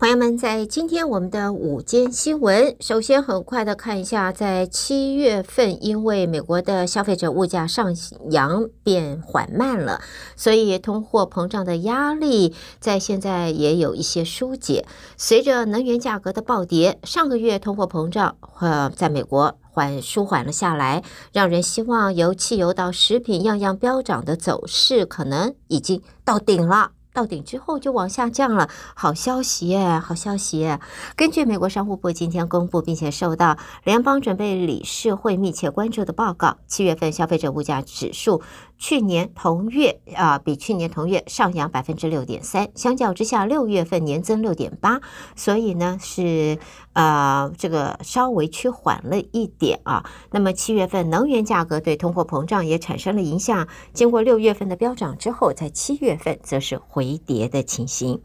朋友们，在今天我们的午间新闻，首先很快的看一下，在七月份，因为美国的消费者物价上扬变缓慢了，所以通货膨胀的压力在现在也有一些疏解。随着能源价格的暴跌，上个月通货膨胀呃在美国缓舒缓了下来，让人希望由汽油到食品样样飙涨的走势可能已经到顶了。到顶之后就往下降了，好消息耶，好消息根据美国商务部今天公布，并且受到联邦准备理事会密切关注的报告，七月份消费者物价指数。去年同月啊，比去年同月上扬百分之六点三。相较之下，六月份年增六点八，所以呢是呃这个稍微趋缓了一点啊。那么七月份能源价格对通货膨胀也产生了影响。经过六月份的飙涨之后，在七月份则是回跌的情形。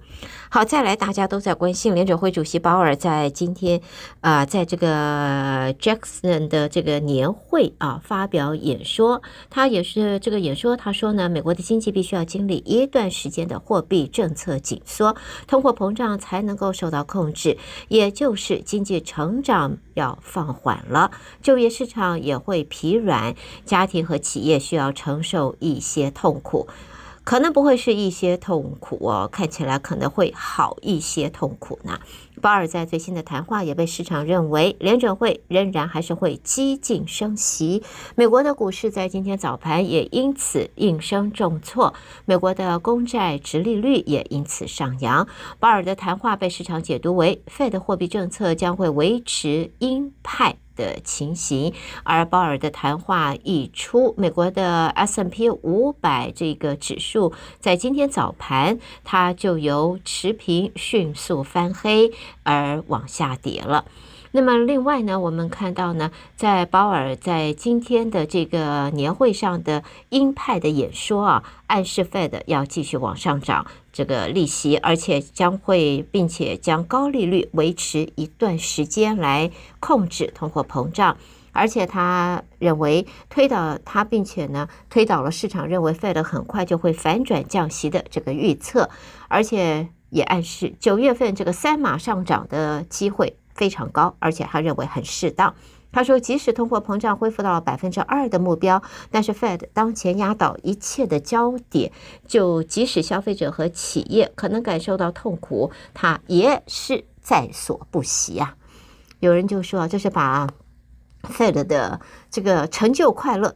好，再来，大家都在关心联准会主席鲍尔在今天啊在这个 Jackson 的这个年会啊发表演说，他也是这个。也说，他说呢，美国的经济必须要经历一段时间的货币政策紧缩，通货膨胀才能够受到控制，也就是经济成长要放缓了，就业市场也会疲软，家庭和企业需要承受一些痛苦，可能不会是一些痛苦哦，看起来可能会好一些痛苦呢。鲍尔在最新的谈话也被市场认为，联准会仍然还是会激进升息。美国的股市在今天早盘也因此应声重挫，美国的公债直利率也因此上扬。鲍尔的谈话被市场解读为费的货币政策将会维持鹰派的情形。而鲍尔的谈话一出，美国的 S&P 500这个指数在今天早盘，它就由持平迅速翻黑。而往下跌了。那么，另外呢，我们看到呢，在鲍尔在今天的这个年会上的鹰派的演说啊，暗示 Fed 要继续往上涨这个利息，而且将会并且将高利率维持一段时间来控制通货膨胀。而且，他认为推倒他，并且呢，推倒了市场认为 Fed 很快就会反转降息的这个预测，而且。也暗示九月份这个三码上涨的机会非常高，而且他认为很适当。他说，即使通货膨胀恢复到了百分之二的目标，但是 Fed 当前压倒一切的焦点，就即使消费者和企业可能感受到痛苦，他也是在所不惜啊。有人就说，就是把 Fed 的这个成就、快乐，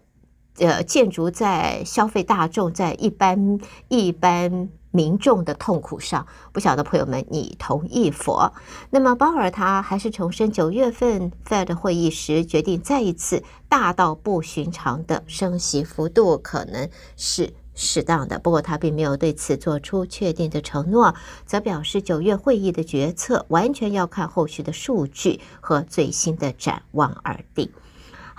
呃，建筑在消费大众在一般一般。民众的痛苦上，不晓得朋友们，你同意否？那么鲍尔他还是重申，九月份 Fed 会议时决定再一次大到不寻常的升息幅度可能是适当的，不过他并没有对此做出确定的承诺，则表示九月会议的决策完全要看后续的数据和最新的展望而定。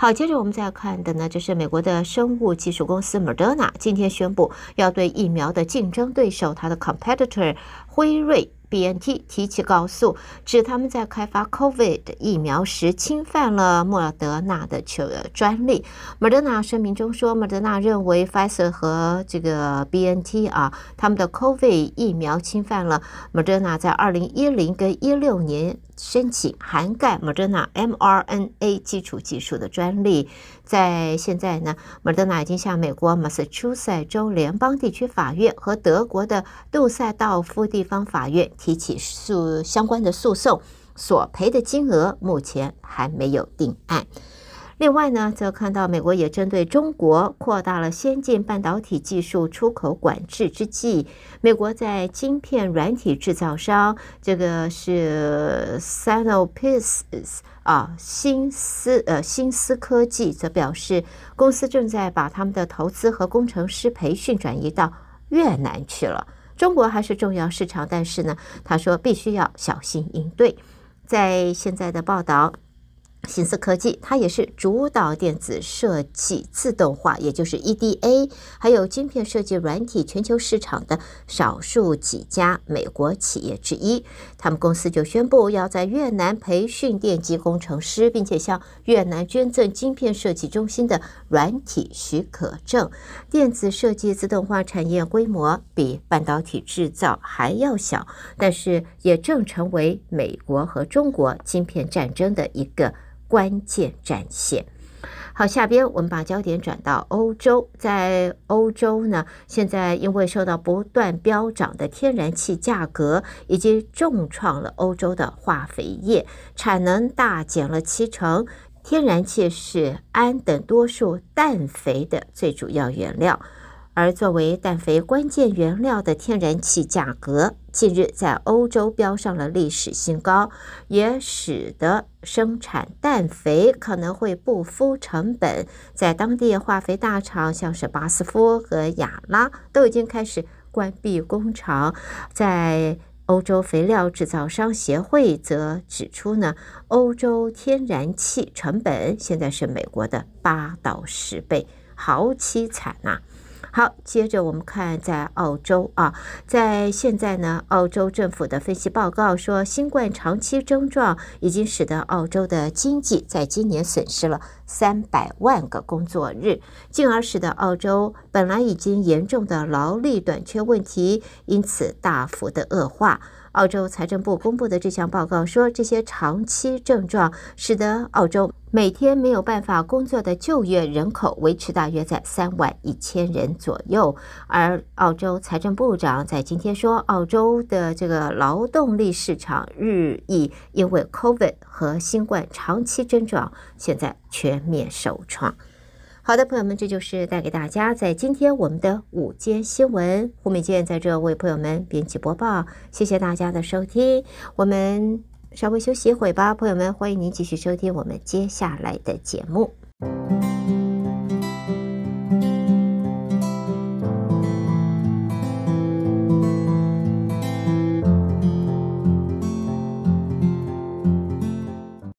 好，接着我们再看的呢，就是美国的生物技术公司 Moderna 今天宣布要对疫苗的竞争对手，它的 competitor 辉瑞 B N T 提起告诉，指他们在开发 COVID 疫苗时侵犯了莫德纳的权专利。莫德纳声明中说，莫德纳认为 Pfizer 和这个 B N T 啊，他们的 COVID 疫苗侵犯了莫德纳在二零一零跟一六年。申请涵盖 m d o 莫 n a mRNA 基础技术的专利，在现在呢，莫德 a 已经向美国马 t t 塞州联邦地区法院和德国的杜塞道夫地方法院提起诉相关的诉讼，索赔的金额目前还没有定案。另外呢，则看到美国也针对中国扩大了先进半导体技术出口管制之际，美国在晶片软体制造商，这个是 s a n o p i s 啊，新思呃新思科技则表示，公司正在把他们的投资和工程师培训转移到越南去了。中国还是重要市场，但是呢，他说必须要小心应对。在现在的报道。新思科技，它也是主导电子设计自动化，也就是 EDA，还有晶片设计软体全球市场的少数几家美国企业之一。他们公司就宣布要在越南培训电机工程师，并且向越南捐赠晶片设计中心的软体许可证。电子设计自动化产业规模比半导体制造还要小，但是也正成为美国和中国晶片战争的一个。关键战线。好，下边我们把焦点转到欧洲。在欧洲呢，现在因为受到不断飙涨的天然气价格，已经重创了欧洲的化肥业，产能大减了七成。天然气是氨等多数氮肥的最主要原料。而作为氮肥关键原料的天然气价格，近日在欧洲飙上了历史新高，也使得生产氮肥可能会不敷成本。在当地化肥大厂，像是巴斯夫和雅拉都已经开始关闭工厂。在欧洲肥料制造商协会则指出呢，欧洲天然气成本现在是美国的八到十倍，好凄惨啊！好，接着我们看，在澳洲啊，在现在呢，澳洲政府的分析报告说，新冠长期症状已经使得澳洲的经济在今年损失了三百万个工作日，进而使得澳洲本来已经严重的劳力短缺问题因此大幅的恶化。澳洲财政部公布的这项报告说，这些长期症状使得澳洲。每天没有办法工作的就业人口维持大约在三万一千人左右，而澳洲财政部长在今天说，澳洲的这个劳动力市场日益因为 COVID 和新冠长期症状，现在全面受创。好的，朋友们，这就是带给大家在今天我们的午间新闻，胡美健在这为朋友们编辑播报，谢谢大家的收听，我们。稍微休息一会儿吧，朋友们，欢迎您继续收听我们接下来的节目。